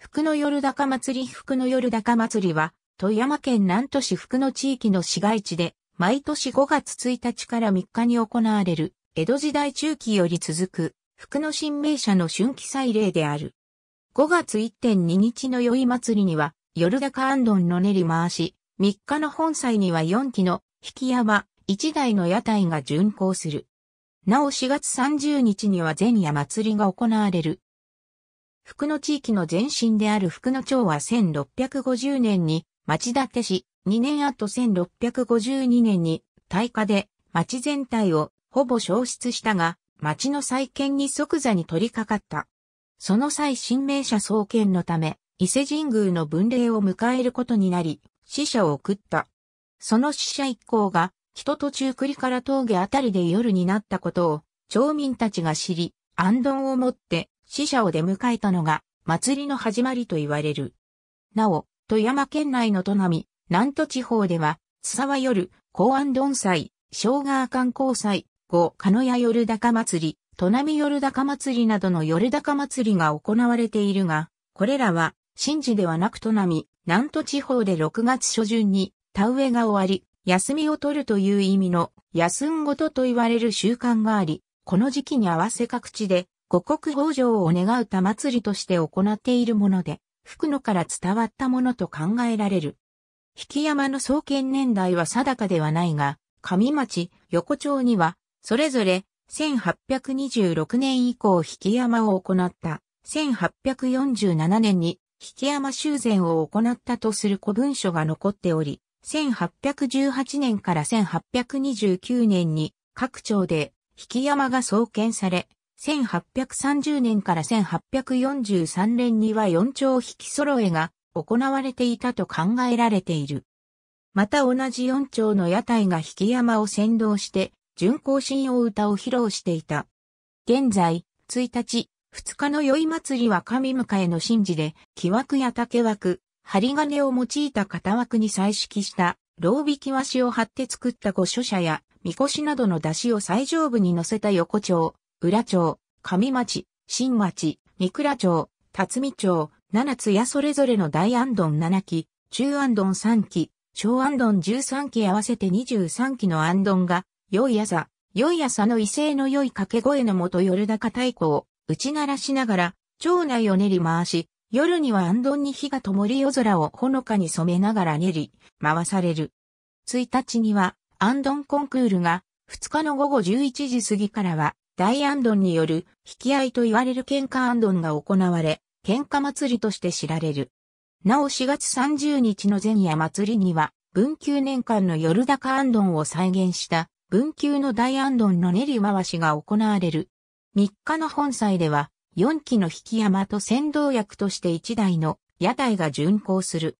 福の夜高祭り福の夜高祭りは、富山県南都市福の地域の市街地で、毎年5月1日から3日に行われる、江戸時代中期より続く、福の新名社の春季祭礼である。5月1.2日の宵祭りには、夜高安頓の練り回し、3日の本祭には4基の引き山、1台の屋台が巡行する。なお4月30日には前夜祭りが行われる。福野地域の前身である福野町は1650年に町立てし、2年後1652年に大火で町全体をほぼ消失したが、町の再建に即座に取り掛かった。その際新名社創建のため、伊勢神宮の分霊を迎えることになり、死者を送った。その死者一行が、人途中栗から峠あたりで夜になったことを、町民たちが知り、安頓をもって、死者を出迎えたのが、祭りの始まりと言われる。なお、富山県内の都並、南都地方では、津沢夜、公安丼祭、生姜観光祭、五鹿屋夜高祭り、都並夜高祭りなどの夜高祭りが行われているが、これらは、神事ではなく都並、南都地方で6月初旬に、田植えが終わり、休みを取るという意味の、休んごとと言われる習慣があり、この時期に合わせ各地で、五穀豊穣を願う田祭りとして行っているもので、福野から伝わったものと考えられる。引山の創建年代は定かではないが、上町、横町には、それぞれ、1826年以降引山を行った、1847年に引山修繕を行ったとする古文書が残っており、1818年から1829年に各町で引山が創建され、1830年から1843年には4丁引き揃えが行われていたと考えられている。また同じ4丁の屋台が引き山を先導して巡行信用歌を披露していた。現在、1日、2日の宵祭りは神迎えの神事で、木枠や竹枠、針金を用いた型枠に彩色した、老引き和紙を貼って作った御所者や、みこしなどの出汁を最上部に乗せた横丁、浦町、上町、新町、三倉町、辰巳町、七つやそれぞれの大安頓7期、中安頓3期、小安頓13期合わせて23期の安頓が、良い朝、良い朝の威勢の良い掛け声のもと夜高太鼓を打ち鳴らしながら、町内を練り回し、夜には安頓に火が灯り夜空をほのかに染めながら練り、回される。1日には、安頓コンクールが、2日の午後11時過ぎからは、大安ンによる引き合いと言われる喧嘩安ンが行われ、喧嘩祭りとして知られる。なお4月30日の前夜祭りには、文久年間の夜高安ンを再現した文久の大安ンの練り回しが行われる。3日の本祭では、4基の引き山と先導役として1台の屋台が巡行する。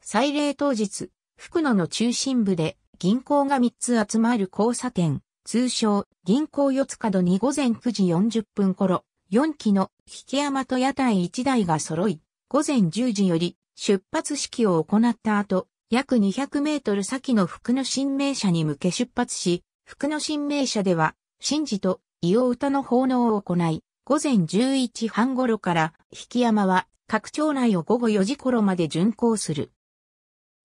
祭礼当日、福野の中心部で銀行が3つ集まる交差点、通称、銀行四つ角に午前9時40分頃、4機の引山と屋台1台が揃い、午前10時より出発式を行った後、約200メートル先の福野新名社に向け出発し、福野新名社では、神事と伊予歌の奉納を行い、午前11時半頃から、引山は各町内を午後4時頃まで巡行する。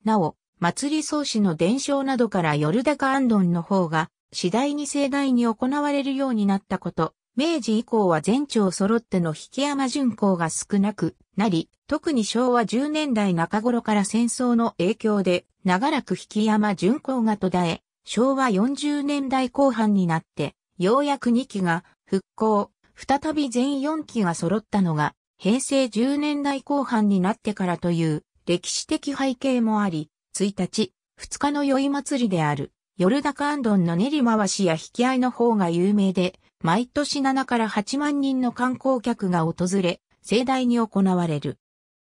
なお、祭り創始の伝承などから夜高安カの方が次第に盛大に行われるようになったこと、明治以降は全長揃っての引山巡行が少なくなり、特に昭和10年代中頃から戦争の影響で長らく引山巡行が途絶え、昭和40年代後半になって、ようやく2機が復興、再び全4機が揃ったのが、平成10年代後半になってからという歴史的背景もあり、1日、2日の宵祭りである。ヨルダカンドンの練り回しや引き合いの方が有名で、毎年7から8万人の観光客が訪れ、盛大に行われる。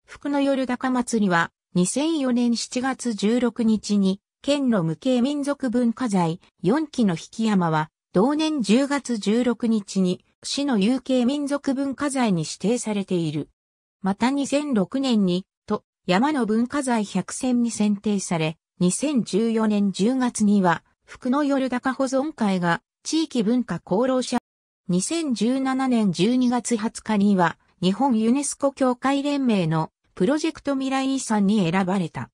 福の夜高祭りは、2004年7月16日に、県の無形民族文化財4期の引山は、同年10月16日に、市の有形民族文化財に指定されている。また2006年に、と、山の文化財100選に選定され、2014年10月には、福の夜高保存会が地域文化功労者。2017年12月20日には、日本ユネスコ協会連盟のプロジェクト未来遺産に選ばれた。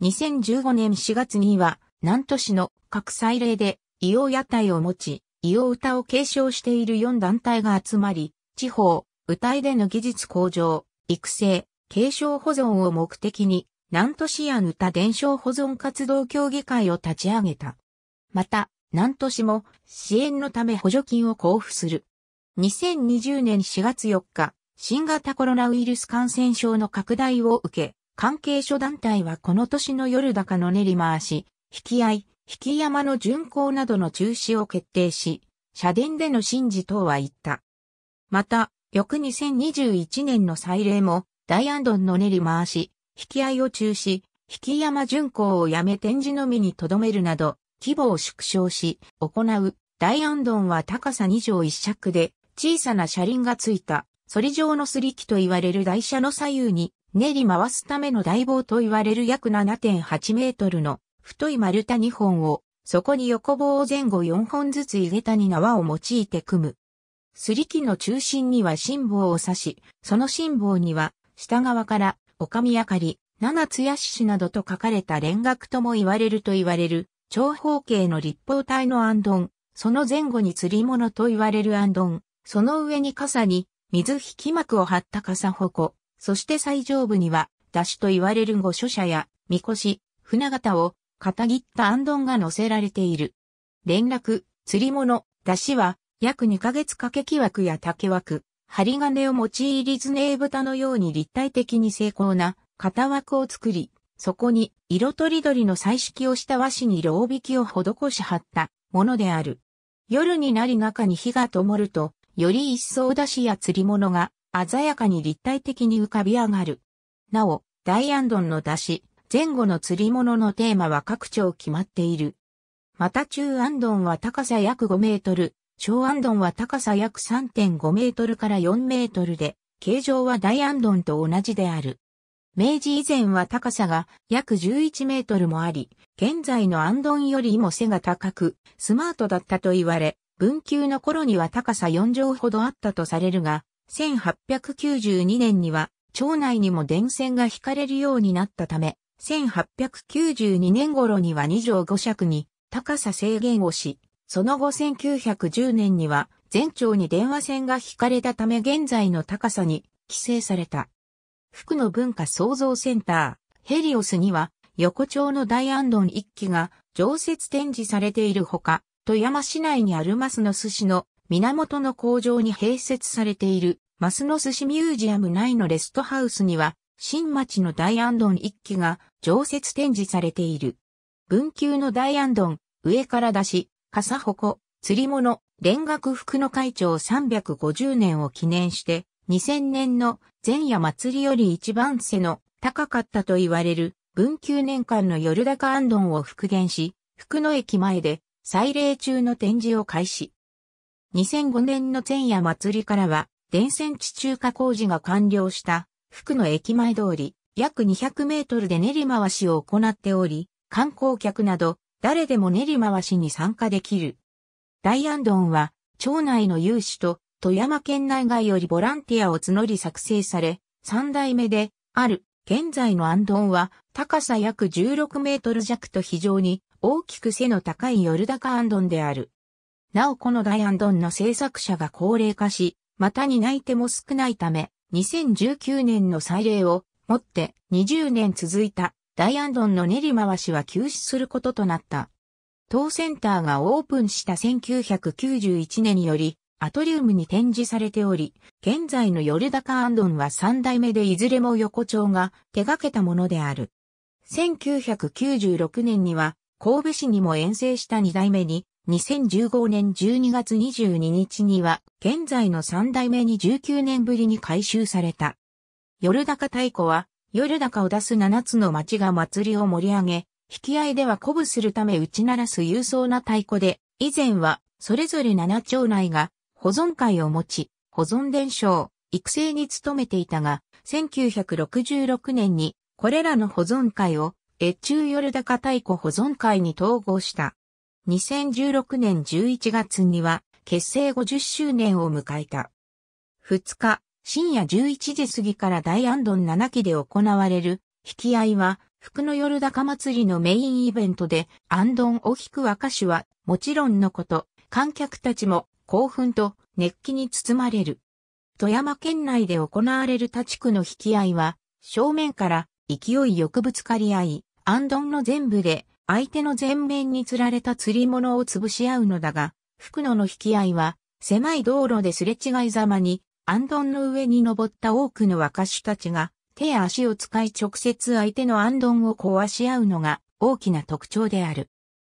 2015年4月には、南都市の各祭礼で、伊予屋台を持ち、伊予歌を継承している4団体が集まり、地方、歌いでの技術向上、育成、継承保存を目的に、南都市や歌伝承保存活動協議会を立ち上げた。また、南都市も支援のため補助金を交付する。2020年4月4日、新型コロナウイルス感染症の拡大を受け、関係諸団体はこの年の夜高の練り回し、引き合い、引き山の巡行などの中止を決定し、社殿での神事等は言った。また、翌2021年の祭礼も、大安ンの練り回し、引き合いを中止、引山巡行をやめ展示のみに留めるなど、規模を縮小し、行う大安丼は高さ2畳1尺で、小さな車輪がついた、反り状のすり木と言われる台車の左右に練り回すための台棒と言われる約7.8メートルの太い丸太2本を、そこに横棒を前後4本ずつ入れたに縄を用いて組む。すり木の中心には辛抱を刺し、その辛抱には下側からおかみあかり、七つやししなどと書かれた連学とも言われると言われる、長方形の立方体のアンその前後に釣り物と言われるアンその上に傘に水引き幕を張った傘鉾、そして最上部には、出しと言われる御所者や、みこし、船形を、片切ったアンが乗せられている。連絡、釣り物、出しは、約2ヶ月掛け木枠や竹枠、針金を用いりズネー豚のように立体的に精巧な型枠を作り、そこに色とりどりの彩色をした和紙に色引きを施し貼ったものである。夜になり中に火が灯ると、より一層出汁や釣り物が鮮やかに立体的に浮かび上がる。なお、大安ンの出汁、前後の釣り物のテーマは各町決まっている。また中安ンは高さ約5メートル、小安丼は高さ約3.5メートルから4メートルで、形状は大安丼と同じである。明治以前は高さが約11メートルもあり、現在の安ンよりも背が高く、スマートだったと言われ、文久の頃には高さ4畳ほどあったとされるが、1892年には町内にも電線が引かれるようになったため、1892年頃には2畳5尺に高さ制限をし、その後1910年には全長に電話線が引かれたため現在の高さに規制された。福の文化創造センター、ヘリオスには横丁の大安丼一機が常設展示されているほか、富山市内にあるマスの寿司の源の工場に併設されているマスの寿司ミュージアム内のレストハウスには新町の大安丼一機が常設展示されている。文久の大安丼、上から出し、笠鉾、釣り物、連学福の会長350年を記念して、2000年の前夜祭りより一番背の高かったと言われる文久年間の夜高安頓を復元し、福野駅前で祭礼中の展示を開始。2005年の前夜祭りからは、電線地中化工事が完了した福野駅前通り、約200メートルで練り回しを行っており、観光客など誰でも練り回しに参加できる。大安丼は、町内の有志と、富山県内外よりボランティアを募り作成され、三代目で、ある、現在の安丼は、高さ約16メートル弱と非常に、大きく背の高いヨルダカ安丼である。なおこの大安丼の制作者が高齢化し、また担い手も少ないため、2019年の祭礼をもって20年続いた大安ンの練り回しは休止することとなった。当センターがオープンした1991年により、アトリウムに展示されており、現在のヨルダカアンドンは3代目でいずれも横丁が手掛けたものである。1996年には神戸市にも遠征した2代目に、2015年12月22日には現在の3代目に19年ぶりに改修された。ヨルダカ太鼓は夜高を出す七つの町が祭りを盛り上げ、引き合いでは鼓舞するため打ち鳴らす勇壮な太鼓で、以前はそれぞれ七町内が保存会を持ち、保存伝承、育成に努めていたが、1966年にこれらの保存会を越中夜高太鼓保存会に統合した。2016年11月には結成50周年を迎えた。2日、深夜11時過ぎから大安ドン7期で行われる、引き合いは、福の夜高祭りのメインイベントで、アンドンを引く和歌手は、もちろんのこと、観客たちも、興奮と、熱気に包まれる。富山県内で行われる他地区の引き合いは、正面から、勢いよくぶつかり合い、アンドンの全部で、相手の前面に釣られた釣り物を潰し合うのだが、福野の引き合いは、狭い道路ですれ違いざまに、アンドンの上に登った多くの若手たちが、手や足を使い直接相手のアンドンを壊し合うのが大きな特徴である。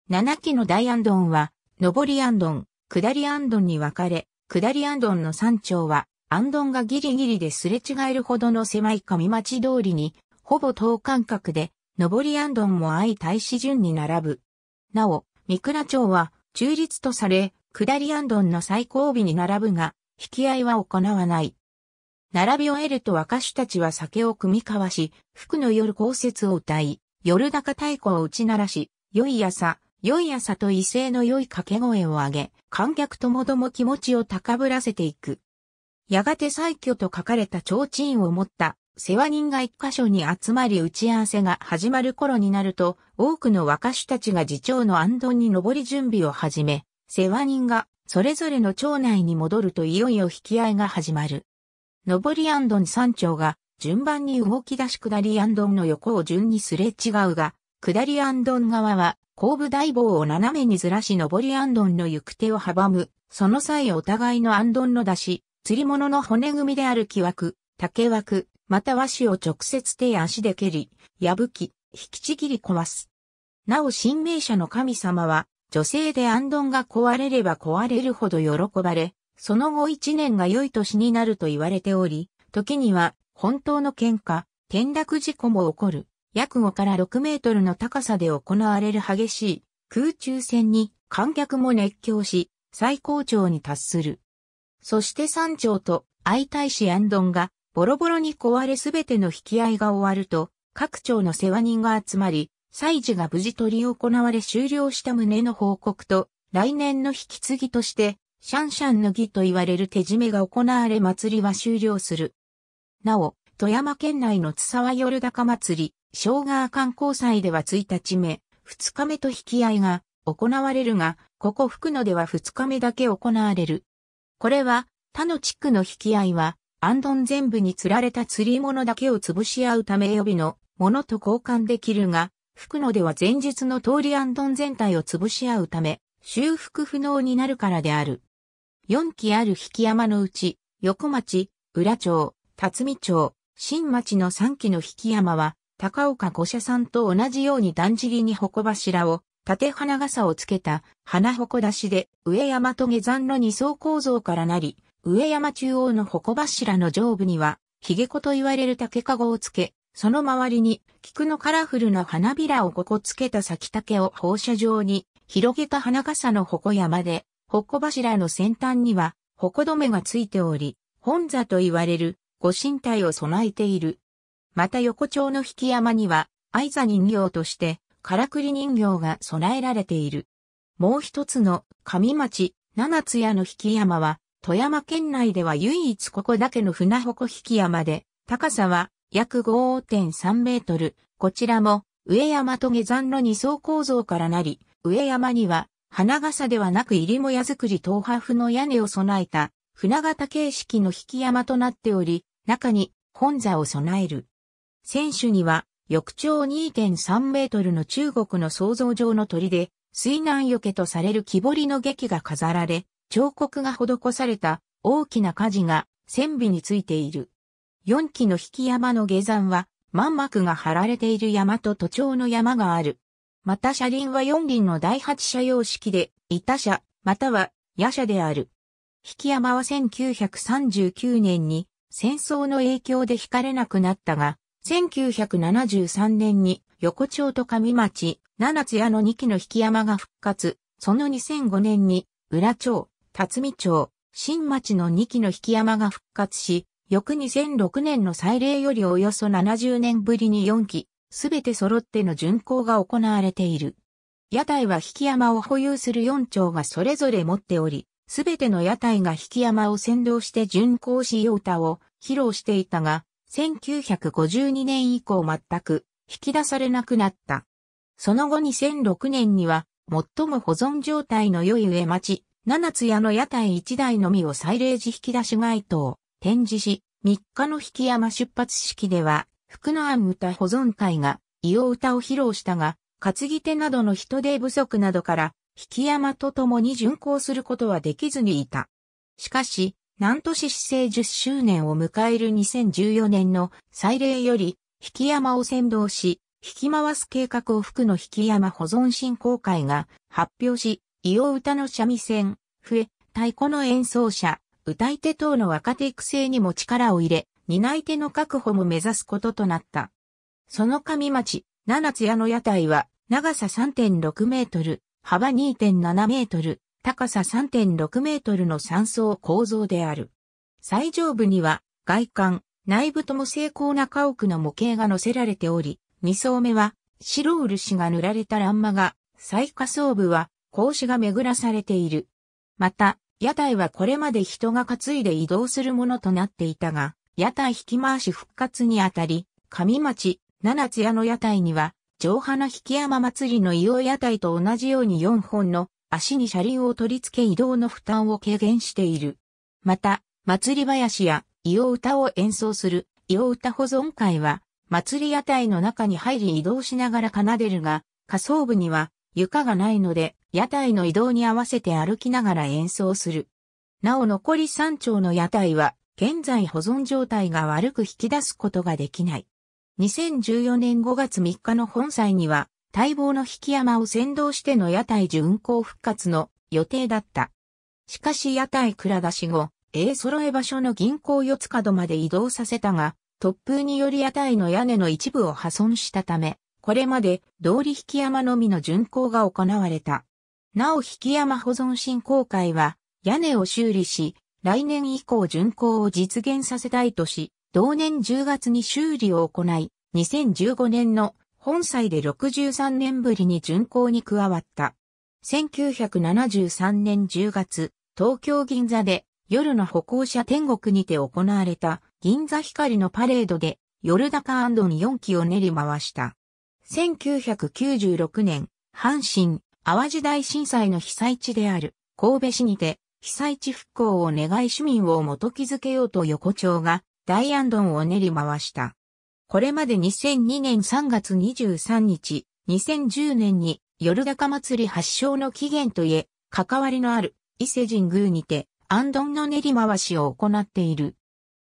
7期の大アンドンは、上りアンドン、下りアンドンに分かれ、下りアンドンの山頂は、アンドンがギリギリですれ違えるほどの狭い上町通りに、ほぼ等間隔で、上りアンドンも相対し順に並ぶ。なお、三倉町は中立とされ、下りアンドンの最後尾に並ぶが、引き合いは行わない。並び終えると若手たちは酒を組み交わし、服の夜降雪を歌い、夜高太鼓を打ち鳴らし、良い朝、良い朝と威勢の良い掛け声を上げ、観客ともども気持ちを高ぶらせていく。やがて再挙と書かれた提灯を持った世話人が一箇所に集まり打ち合わせが始まる頃になると、多くの若手たちが次長の安頓に登り準備を始め、世話人がそれぞれの町内に戻るといよいよ引き合いが始まる。上りアンドン山頂が順番に動き出し下りアンドンの横を順にすれ違うが、下りアンドン側は後部大棒を斜めにずらし上りアンドンの行く手を阻む。その際お互いのアンドンの出し、釣り物の骨組みである木枠、竹枠、また和紙を直接手や足で蹴り、破き、引きちぎり壊す。なお神明者の神様は、女性でアンドンが壊れれば壊れるほど喜ばれ、その後一年が良い年になると言われており、時には本当の喧嘩、転落事故も起こる、約5から6メートルの高さで行われる激しい空中戦に観客も熱狂し、最高潮に達する。そして山頂と相対しアンドンがボロボロに壊れすべての引き合いが終わると、各町の世話人が集まり、祭事が無事取り行われ終了した旨の報告と、来年の引き継ぎとして、シャンシャンの儀と言われる手締めが行われ祭りは終了する。なお、富山県内の津沢夜高祭り、生姜観光祭では1日目、2日目と引き合いが行われるが、ここ福野では2日目だけ行われる。これは、他の地区の引き合いは、安ンン全部に釣られた釣り物だけを潰し合うため予備のものと交換できるが、福野では前述の通りアンドン全体を潰し合うため、修復不能になるからである。4基ある引山のうち、横町、浦町、辰巳町、新町の3基の引山は、高岡五社さんと同じようにだんじりに鉾柱を、縦花傘をつけた花鉾出しで、上山と下山の二層構造からなり、上山中央の鉾柱の上部には、髭子と言われる竹籠をつけ、その周りに菊のカラフルな花びらをここつけた咲き竹を放射状に広げた花傘の鉾山で、鉾柱の先端には鉾止めがついており、本座と言われる御神体を備えている。また横丁の引き山には愛座人形としてからくり人形が備えられている。もう一つの上町七津屋の引き山は富山県内では唯一ここだけの船鉾引き山で、高さは約5.3メートル。こちらも、上山と下山の二層構造からなり、上山には、花笠ではなく入りもや作り東波風の屋根を備えた、船型形式の引き山となっており、中に本座を備える。選手には、翌長2.3メートルの中国の創造上の鳥で、水難よけとされる木彫りの劇が飾られ、彫刻が施された大きな火事が線尾についている。4基の引山の下山は、満幕が張られている山と都庁の山がある。また車輪は4輪の第8車様式で、板車、または、夜車である。引山は1939年に、戦争の影響で引かれなくなったが、1973年に横丁と上町、七津屋の2期の引山が復活、その2005年に、浦町、辰巳町、新町の2期の引山が復活し、翌2006年の祭礼よりおよそ70年ぶりに4期、すべて揃っての巡行が行われている。屋台は引山を保有する4町がそれぞれ持っており、すべての屋台が引山を先導して巡行しようたを披露していたが、1952年以降全く引き出されなくなった。その後2006年には、最も保存状態の良い上町、七つ屋の屋台一台のみを祭礼時引き出し街頭。展示し、3日の引山出発式では、福の庵歌保存会が、伊予歌を披露したが、担ぎ手などの人手不足などから、引山と共に巡行することはできずにいた。しかし、南都市市政10周年を迎える2014年の祭礼より、引山を先導し、引き回す計画を福の引山保存振興会が発表し、伊予歌の三味線、笛、太鼓の演奏者、歌い手等の若手育成にも力を入れ、担い手の確保も目指すこととなった。その上町、七津屋の屋台は、長さ3.6メートル、幅2.7メートル、高さ3.6メートルの三層構造である。最上部には、外観、内部とも精巧な家屋の模型が載せられており、二層目は、白漆が塗られた欄間が、最下層部は、格子が巡らされている。また、屋台はこれまで人が担いで移動するものとなっていたが、屋台引き回し復活にあたり、上町、七津屋の屋台には、上花引山祭りの硫黄屋台と同じように4本の足に車輪を取り付け移動の負担を軽減している。また、祭り林や硫黄歌を演奏する硫黄歌保存会は、祭り屋台の中に入り移動しながら奏でるが、下層部には床がないので、屋台の移動に合わせて歩きながら演奏する。なお残り3丁の屋台は、現在保存状態が悪く引き出すことができない。2014年5月3日の本祭には、待望の引き山を先導しての屋台巡行復活の予定だった。しかし屋台蔵出し後、A 揃え場所の銀行四つ角まで移動させたが、突風により屋台の屋根の一部を破損したため、これまで通り引き山のみの巡行が行われた。なお引山保存振興会は、屋根を修理し、来年以降巡行を実現させたいとし、同年10月に修理を行い、2015年の本祭で63年ぶりに巡行に加わった。1973年10月、東京銀座で夜の歩行者天国にて行われた銀座光のパレードで夜高に4機を練り回した。1996年、阪神、淡路大震災の被災地である神戸市にて被災地復興を願い市民を元気づけようと横丁が大安丼を練り回した。これまで2002年3月23日、2010年に夜高祭り発祥の起源といえ、関わりのある伊勢神宮にて安丼の練り回しを行っている。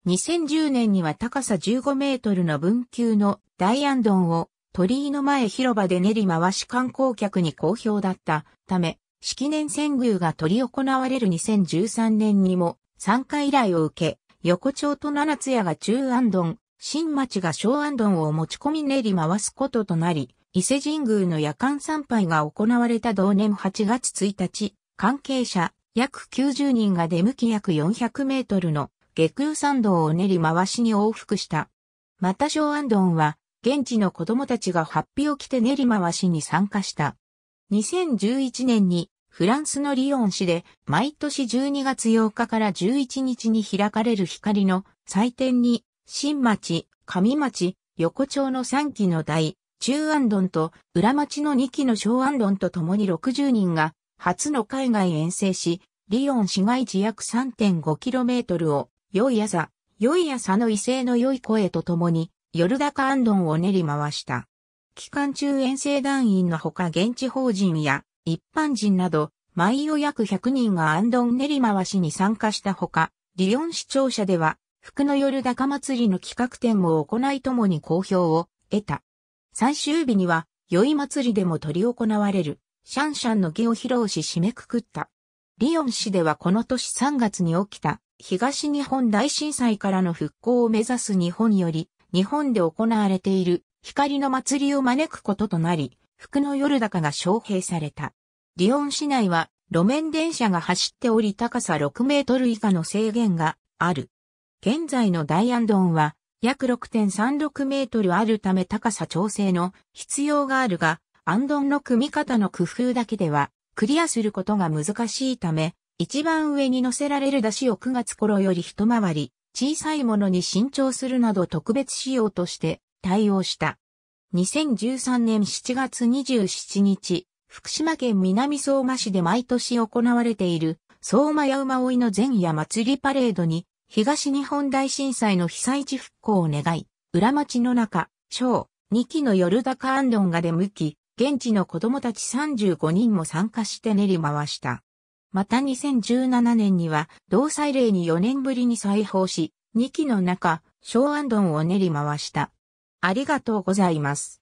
2010年には高さ15メートルの分級の大安丼を鳥居の前広場で練り回し観光客に好評だったため、式年遷宮が取り行われる2013年にも参加依頼を受け、横丁と七津屋が中安丼、新町が小安丼を持ち込み練り回すこととなり、伊勢神宮の夜間参拝が行われた同年8月1日、関係者約90人が出向き約400メートルの下空参道を練り回しに往復した。また小安丼は現地の子供たちがハッピを着て練馬回しに参加した。2011年にフランスのリヨン市で毎年12月8日から11日に開かれる光の祭典に新町、上町、横丁の3期の台、中安丼と裏町の2期の小安丼と共に60人が初の海外遠征し、リヨン市街地約 3.5km を良い朝、良い朝の威勢の良い声と共に夜高安カを練り回した。期間中遠征団員のほか現地法人や一般人など、毎夜約100人が安ン練り回しに参加したほか、リヨン市庁舎では、福の夜高祭りの企画展も行いともに好評を得た。最終日には、宵祭りでも取り行われる、シャンシャンの儀を披露し締めくくった。リヨン市ではこの年3月に起きた、東日本大震災からの復興を目指す日本より、日本で行われている光の祭りを招くこととなり、福の夜高が招聘された。リオン市内は路面電車が走っており高さ6メートル以下の制限がある。現在のダイアンドンは約6.36メートルあるため高さ調整の必要があるが、アンドンの組み方の工夫だけではクリアすることが難しいため、一番上に乗せられる出汁を9月頃より一回り小さいものに新調するなど特別仕様として対応した。2013年7月27日、福島県南相馬市で毎年行われている相馬や馬追いの前夜祭りパレードに東日本大震災の被災地復興を願い、裏町の中、小、2期の夜高安ンが出向き、現地の子供たち35人も参加して練り回した。また2017年には、同祭礼に4年ぶりに再訪し、2期の中、小安丼を練り回した。ありがとうございます。